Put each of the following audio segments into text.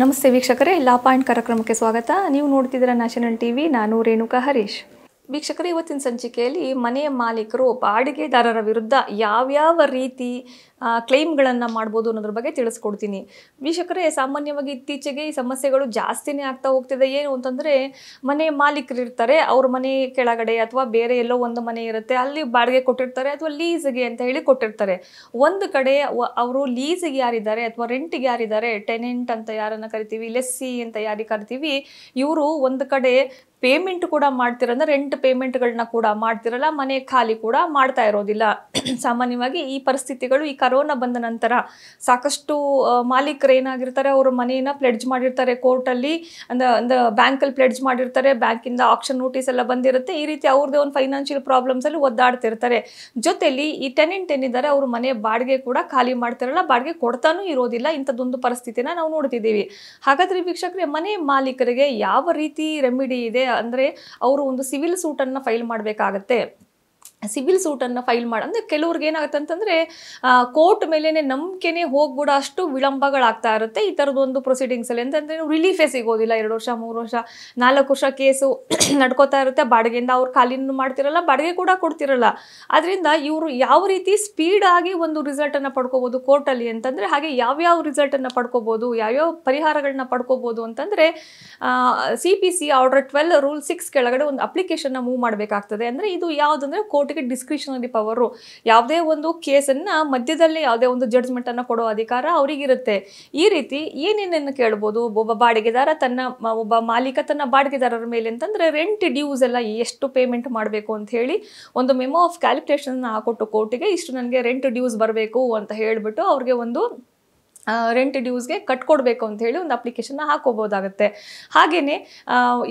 ನಮಸ್ತೆ ವೀಕ್ಷಕರೇ ಲಾ ಪಾಯಿಂಟ್ ಕಾರ್ಯಕ್ರಮಕ್ಕೆ ಸ್ವಾಗತ ನೀವು ನೋಡ್ತಿದ್ದೀರ ನ್ಯಾಷನಲ್ ವಿ ನಾನು ರೇಣುಕಾ ಹರೀಶ್ ವೀಕ್ಷಕರು ಇವತ್ತಿನ ಸಂಚಿಕೆಯಲ್ಲಿ ಮನೆಯ ಮಾಲೀಕರು ಬಾಡಿಗೆದಾರರ ವಿರುದ್ಧ ಯಾವ್ಯಾವ ರೀತಿ ಕ್ಲೈಮ್ಗಳನ್ನು ಮಾಡ್ಬೋದು ಅನ್ನೋದ್ರ ಬಗ್ಗೆ ತಿಳಿಸ್ಕೊಡ್ತೀನಿ ವೀಕ್ಷಕರೇ ಸಾಮಾನ್ಯವಾಗಿ ಇತ್ತೀಚೆಗೆ ಈ ಸಮಸ್ಯೆಗಳು ಜಾಸ್ತಿನೇ ಆಗ್ತಾ ಹೋಗ್ತಿದೆ ಏನು ಅಂತಂದರೆ ಮನೆ ಮಾಲೀಕರು ಇರ್ತಾರೆ ಅವ್ರ ಮನೆ ಕೆಳಗಡೆ ಅಥವಾ ಬೇರೆ ಎಲ್ಲೋ ಒಂದು ಮನೆ ಇರುತ್ತೆ ಅಲ್ಲಿ ಬಾಡಿಗೆ ಕೊಟ್ಟಿರ್ತಾರೆ ಅಥವಾ ಲೀಸ್ಗೆ ಅಂತ ಹೇಳಿ ಕೊಟ್ಟಿರ್ತಾರೆ ಒಂದು ಕಡೆ ಅವರು ಲೀಸಿಗೆ ಯಾರಿದ್ದಾರೆ ಅಥವಾ ರೆಂಟ್ಗೆ ಯಾರಿದ್ದಾರೆ ಟೆನೆಂಟ್ ಅಂತ ಯಾರನ್ನು ಕರಿತೀವಿ ಲೆಸ್ಸಿ ಅಂತ ಯಾರಿಗೆ ಕರಿತೀವಿ ಇವರು ಒಂದು ಕಡೆ ಪೇಮೆಂಟ್ ಕೂಡ ಮಾಡ್ತಿರಲ್ಲ ರೆಂಟ್ ಪೇಮೆಂಟ್ಗಳನ್ನ ಕೂಡ ಮಾಡ್ತಿರಲ್ಲ ಮನೆ ಖಾಲಿ ಕೂಡ ಮಾಡ್ತಾ ಇರೋದಿಲ್ಲ ಸಾಮಾನ್ಯವಾಗಿ ಈ ಪರಿಸ್ಥಿತಿಗಳು ಈ ಕರೋನಾ ಬಂದ ನಂತರ ಸಾಕಷ್ಟು ಮಾಲೀಕರು ಏನಾಗಿರ್ತಾರೆ ಅವರ ಮನೆಯನ್ನ ಪ್ಲೆಡ್ಜ್ ಮಾಡಿರ್ತಾರೆ ಕೋರ್ಟಲ್ಲಿ ಅಂದ್ರೆ ಬ್ಯಾಂಕ್ ಬ್ಯಾಂಕಲ್ಲಿ ಪ್ಲೆಡ್ಜ್ ಮಾಡಿರ್ತಾರೆ ಬ್ಯಾಂಕಿಂದ ಆಕ್ಷನ್ ನೋಟಿಸ್ ಎಲ್ಲ ಬಂದಿರುತ್ತೆ ಈ ರೀತಿ ಅವ್ರದ್ದೇ ಒಂದು ಫೈನಾನ್ಷಿಯಲ್ ಪ್ರಾಬ್ಲಮ್ಸ್ ಅಲ್ಲಿ ಒದ್ದಾಡ್ತಿರ್ತಾರೆ ಜೊತೆಲಿ ಈ ಟೆನೆಂಟ್ ಏನಿದ್ದಾರೆ ಅವರು ಮನೆ ಬಾಡಿಗೆ ಕೂಡ ಖಾಲಿ ಮಾಡ್ತಿರಲ್ಲ ಬಾಡಿಗೆ ಕೊಡ್ತಾನೂ ಇರೋದಿಲ್ಲ ಇಂಥದ್ದೊಂದು ಪರಿಸ್ಥಿತಿನ ನಾವು ನೋಡ್ತಿದ್ದೀವಿ ಹಾಗಾದ್ರೆ ವೀಕ್ಷಕರೇ ಮನೆ ಮಾಲೀಕರಿಗೆ ಯಾವ ರೀತಿ ರೆಮಿಡಿ ಇದೆ ಅಂದ್ರೆ ಅವರು ಒಂದು ಸಿವಿಲ್ ಸೂಟನ್ನ ಫೈಲ್ ಮಾಡಬೇಕಾಗತ್ತೆ ಸಿವಿಲ್ ಸೂಟನ್ನು ಫೈಲ್ ಮಾಡಿ ಅಂದರೆ ಕೆಲವ್ರಿಗೆ ಏನಾಗುತ್ತೆ ಅಂತಂದರೆ ಕೋರ್ಟ್ ಮೇಲೇ ನಂಬಿಕೆನೇ ಹೋಗ್ಬಿಡೋ ಅಷ್ಟು ವಿಳಂಬಗಳಾಗ್ತಾ ಇರುತ್ತೆ ಈ ಒಂದು ಪ್ರೊಸೀಡಿಂಗ್ಸಲ್ಲಿ ಅಂತಂದರೆ ರಿಲೀಫೇ ಸಿಗೋದಿಲ್ಲ ಎರಡು ವರ್ಷ ಮೂರು ವರ್ಷ ನಾಲ್ಕು ವರ್ಷ ಕೇಸು ನಡ್ಕೋತಾ ಇರುತ್ತೆ ಬಾಡಿಗೆಯಿಂದ ಅವ್ರು ಖಾಲಿನೂ ಮಾಡ್ತಿರಲ್ಲ ಬಾಡಿಗೆ ಕೂಡ ಕೊಡ್ತಿರಲ್ಲ ಅದರಿಂದ ಇವರು ಯಾವ ರೀತಿ ಸ್ಪೀಡಾಗಿ ಒಂದು ರಿಸಲ್ಟನ್ನು ಪಡ್ಕೋಬೋದು ಕೋರ್ಟಲ್ಲಿ ಅಂತಂದರೆ ಹಾಗೆ ಯಾವ್ಯಾವ ರಿಸಲ್ಟನ್ನು ಪಡ್ಕೋಬೋದು ಯಾವ್ಯಾವ ಪರಿಹಾರಗಳನ್ನ ಪಡ್ಕೋಬೋದು ಅಂತಂದರೆ C P C order twelve rule six ಕೆಳಗಡೆ ಒಂದು ಅಪ್ಲಿಕೇಶನ್ನ ಮೂವ್ ಮಾಡಬೇಕಾಗ್ತದೆ ಅಂದರೆ ಇದು ಯಾವುದಂದ್ರೆ ಕೋರ್ಟ್ ಜೊತೆಗೆ ಡಿಸ್ಕ್ರಿಷನರಿ ಪವರು ಯಾವುದೇ ಒಂದು ಕೇಸನ್ನು ಮಧ್ಯದಲ್ಲಿ ಯಾವುದೇ ಒಂದು ಜಡ್ಜ್ಮೆಂಟನ್ನು ಕೊಡೋ ಅಧಿಕಾರ ಅವರಿಗಿರುತ್ತೆ ಈ ರೀತಿ ಏನೇನನ್ನು ಕೇಳ್ಬೋದು ಒಬ್ಬ ಬಾಡಿಗೆದಾರ ತನ್ನ ಒಬ್ಬ ಮಾಲೀಕ ತನ್ನ ಬಾಡಿಗೆದಾರರ ಮೇಲೆ ಅಂತಂದರೆ ರೆಂಟ್ ಡ್ಯೂಸ್ ಎಲ್ಲ ಎಷ್ಟು ಪೇಮೆಂಟ್ ಮಾಡಬೇಕು ಅಂತ ಹೇಳಿ ಒಂದು ಮೆಮೋ ಆಫ್ ಕ್ಯಾಲ್ಕುಲೇಷನ್ ಹಾಕೊಟ್ಟು ಕೋರ್ಟಿಗೆ ಇಷ್ಟು ನನಗೆ ರೆಂಟ್ ಡ್ಯೂಸ್ ಬರಬೇಕು ಅಂತ ಹೇಳಿಬಿಟ್ಟು ಅವ್ರಿಗೆ ಒಂದು ರೆಂಟ್ ಡ್ಯೂಸ್ಗೆ ಕಟ್ಕೊಡ್ಬೇಕು ಅಂತ ಹೇಳಿ ಒಂದು ಅಪ್ಲಿಕೇಶನ್ನ ಹಾಕೋಬೋದಾಗುತ್ತೆ ಹಾಗೆಯೇ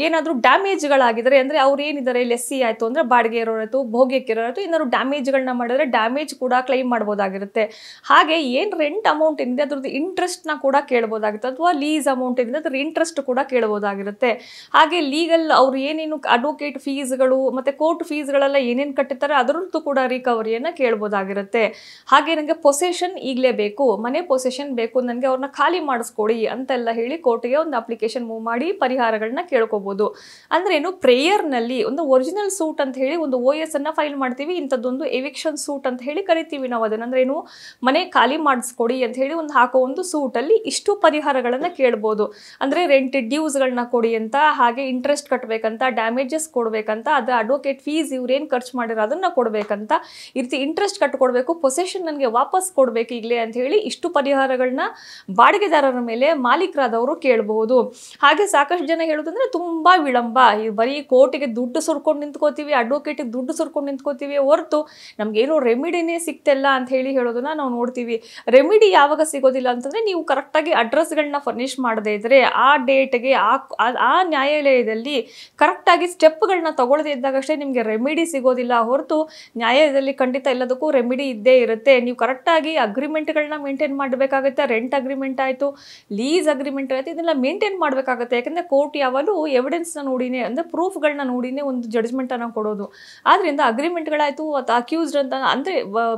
ಏನಾದರೂ ಡ್ಯಾಮೇಜ್ಗಳಾಗಿದ್ದಾರೆ ಅಂದರೆ ಅವ್ರು ಏನಿದ್ದಾರೆ ಲೆಸ್ಸಿ ಆಯಿತು ಅಂದರೆ ಬಾಡಿಗೆ ಇರೋರಾಯಿತು ಭೋಗ್ಯಕ್ಕಿರೋರಾಯಿತು ಏನಾದರೂ ಡ್ಯಾಮೇಜ್ಗಳನ್ನ ಮಾಡಿದ್ರೆ ಡ್ಯಾಮೇಜ್ ಕೂಡ ಕ್ಲೈಮ್ ಮಾಡ್ಬೋದಾಗಿರುತ್ತೆ ಹಾಗೆ ಏನು ರೆಂಟ್ ಅಮೌಂಟ್ ಏನಿದೆ ಅದ್ರದ್ದು ಇಂಟ್ರೆಸ್ಟ್ನ ಕೂಡ ಕೇಳ್ಬೋದಾಗುತ್ತೆ ಅಥವಾ ಲೀಸ್ ಅಮೌಂಟ್ ಏನಿದೆ ಅದ್ರ ಇಂಟ್ರೆಸ್ಟ್ ಕೂಡ ಕೇಳ್ಬೋದಾಗಿರುತ್ತೆ ಹಾಗೆ ಲೀಗಲ್ ಅವ್ರು ಏನೇನು ಅಡ್ವೊಕೇಟ್ ಫೀಸ್ಗಳು ಮತ್ತು ಕೋರ್ಟ್ ಫೀಸ್ಗಳೆಲ್ಲ ಏನೇನು ಕಟ್ಟಿರ್ತಾರೆ ಅದರದ್ದು ಕೂಡ ರಿಕವರಿಯನ್ನು ಕೇಳ್ಬೋದಾಗಿರುತ್ತೆ ಹಾಗೆ ನನಗೆ ಪೊಸೆಷನ್ ಈಗಲೇ ಬೇಕು ಮನೆ ಪೊಸೆಷನ್ ಬೇಕು ನನಗೆ ಅವ್ರನ್ನ ಖಾಲಿ ಮಾಡಿಸ್ಕೊಡಿ ಅಂತೆಲ್ಲ ಹೇಳಿ ಕೋರ್ಟಿಗೆ ಒಂದು ಅಪ್ಲಿಕೇಶನ್ ಮೂವ್ ಮಾಡಿ ಪರಿಹಾರಗಳನ್ನ ಕೇಳ್ಕೊಬೋದು ಅಂದ್ರೆ ಏನು ಪ್ರೇಯರ್ನಲ್ಲಿ ಒಂದು ಒರಿಜಿನಲ್ ಸೂಟ್ ಅಂತ ಹೇಳಿ ಒಂದು ಓ ಎಸ್ ಅನ್ನ ಫೈಲ್ ಮಾಡ್ತೀವಿ ಇಂಥದ್ದೊಂದು ಎವಿಕ್ಷನ್ ಸೂಟ್ ಅಂತ ಹೇಳಿ ಕರಿತೀವಿ ನಾವು ಅದನ್ನ ಅಂದ್ರೆ ಏನು ಮನೆ ಖಾಲಿ ಮಾಡಿಸ್ಕೊಡಿ ಅಂತ ಹೇಳಿ ಒಂದು ಹಾಕೋ ಒಂದು ಸೂಟ್ ಅಲ್ಲಿ ಇಷ್ಟು ಪರಿಹಾರಗಳನ್ನ ಕೇಳ್ಬೋದು ಅಂದ್ರೆ ರೆಂಟ್ ಡ್ಯೂಸ್ಗಳನ್ನ ಕೊಡಿ ಅಂತ ಹಾಗೆ ಇಂಟ್ರೆಸ್ಟ್ ಕಟ್ಟಬೇಕಂತ ಡ್ಯಾಮೇಜಸ್ ಕೊಡಬೇಕಂತ ಅದರ ಅಡ್ವೊಕೇಟ್ ಫೀಸ್ ಇವ್ರೇನು ಖರ್ಚು ಮಾಡಿರೋ ಅದನ್ನ ಕೊಡಬೇಕಂತ ಈ ರೀತಿ ಇಂಟ್ರೆಸ್ಟ್ ಕಟ್ಕೊಡ್ಬೇಕು ಪೊಸೆಷನ್ ನನಗೆ ವಾಪಸ್ ಕೊಡಬೇಕು ಈಗಲೇ ಅಂತ ಹೇಳಿ ಇಷ್ಟು ಪರಿಹಾರಗಳು ಬಾಡಿಗೆದಾರರ ಮೇಲೆ ಮಾಲೀಕರಾದವರು ಕೇಳಬಹುದು ಹಾಗೆ ಸಾಕಷ್ಟು ಜನ ಹೇಳೋದಂದ್ರೆ ತುಂಬಾ ವಿಳಂಬ ಬರೀ ಕೋರ್ಟಿಗೆ ದುಡ್ಡು ಸುರ್ಕೊಂಡು ನಿಂತ್ಕೋತೀವಿ ಅಡ್ವೊಕೇಟಿಗೆ ದುಡ್ಡು ಸುರ್ಕೊಂಡು ನಿಂತ್ಕೋತೀವಿ ಹೊರತು ನಮ್ಗೇನು ರೆಮಿಡಿನೇ ಸಿಗ್ತಿಲ್ಲ ಅಂತ ಹೇಳಿ ಹೇಳೋದನ್ನ ನಾವು ನೋಡ್ತೀವಿ ರೆಮಿಡಿ ಯಾವಾಗ ಸಿಗೋದಿಲ್ಲ ಅಂತಂದ್ರೆ ನೀವು ಕರೆಕ್ಟಾಗಿ ಅಡ್ರೆಸ್ಗಳನ್ನ ಫರ್ನಿಶ್ ಮಾಡದೇ ಇದ್ರೆ ಆ ಡೇಟ್ಗೆ ಆ ಆ ನ್ಯಾಯಾಲಯದಲ್ಲಿ ಕರೆಕ್ಟಾಗಿ ಸ್ಟೆಪ್ಗಳನ್ನ ತಗೊಳ್ಳದೇ ಇದ್ದಾಗಷ್ಟೇ ನಿಮಗೆ ರೆಮಿಡಿ ಸಿಗೋದಿಲ್ಲ ಹೊರತು ನ್ಯಾಯಾಲಯದಲ್ಲಿ ಖಂಡಿತ ಎಲ್ಲದಕ್ಕೂ ರೆಮಿಡಿ ಇದ್ದೇ ಇರುತ್ತೆ ನೀವು ಕರೆಕ್ಟಾಗಿ ಅಗ್ರಿಮೆಂಟ್ಗಳನ್ನ ಮೇಂಟೈನ್ ಮಾಡಬೇಕಾಗುತ್ತೆ ರೆಂಟ್ ಅಗ್ರಿಮೆಂಟ್ ಆಯಿತು ಲೀಸ್ ಅಗ್ರಿಮೆಂಟ್ ಆಯಿತು ಇದನ್ನೆಲ್ಲ ಮೇಂಟೈನ್ ಮಾಡಬೇಕಾಗುತ್ತೆ ಯಾಕಂದರೆ ಕೋರ್ಟ್ ಯಾವಾಗಲೂ ಎವಿಡೆನ್ಸ್ನ ನೋಡಿನೇ ಅಂದರೆ ಪ್ರೂಫ್ಗಳನ್ನ ನೋಡಿನೇ ಒಂದು ಜಡ್ಜ್ಮೆಂಟನ್ನು ಕೊಡೋದು ಆದ್ದರಿಂದ ಅಗ್ರಿಮೆಂಟ್ಗಳಾಯಿತು ಅಥವಾ ಅಕ್ಯೂಸ್ಡ್ ಅಂತ ಅಂದರೆ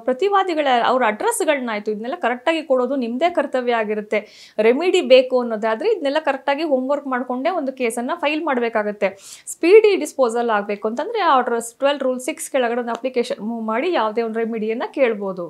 ಪ್ರತಿವಾದಿಗಳ ಅವ್ರ ಆಯಿತು ಇದನ್ನೆಲ್ಲ ಕರೆಕ್ಟಾಗಿ ಕೊಡೋದು ನಿಮ್ಮದೇ ಕರ್ತವ್ಯ ಆಗಿರುತ್ತೆ ರೆಮಿಡಿ ಬೇಕು ಅನ್ನೋದೇ ಅನ್ನೋದಾದರೆ ಇದನ್ನೆಲ್ಲ ಕರೆಕ್ಟಾಗಿ ಹೋಮ್ವರ್ಕ್ ಮಾಡಿಕೊಂಡೇ ಒಂದು ಕೇಸನ್ನು ಫೈಲ್ ಮಾಡಬೇಕಾಗುತ್ತೆ ಸ್ಪೀಡಿ ಡಿಸ್ಪೋಸಲ್ ಆಗಬೇಕು ಅಂತಂದರೆ ಆರ್ಡರ್ ಟ್ವೆಲ್ ರೂಲ್ ಸಿಕ್ಸ್ ಕೆಳಗಡೆ ಒಂದು ಅಪ್ಲಿಕೇಶನ್ ಮೂವ್ ಮಾಡಿ ಯಾವುದೇ ಒಂದು ರೆಮಿಡಿಯನ್ನು ಕೇಳ್ಬೋದು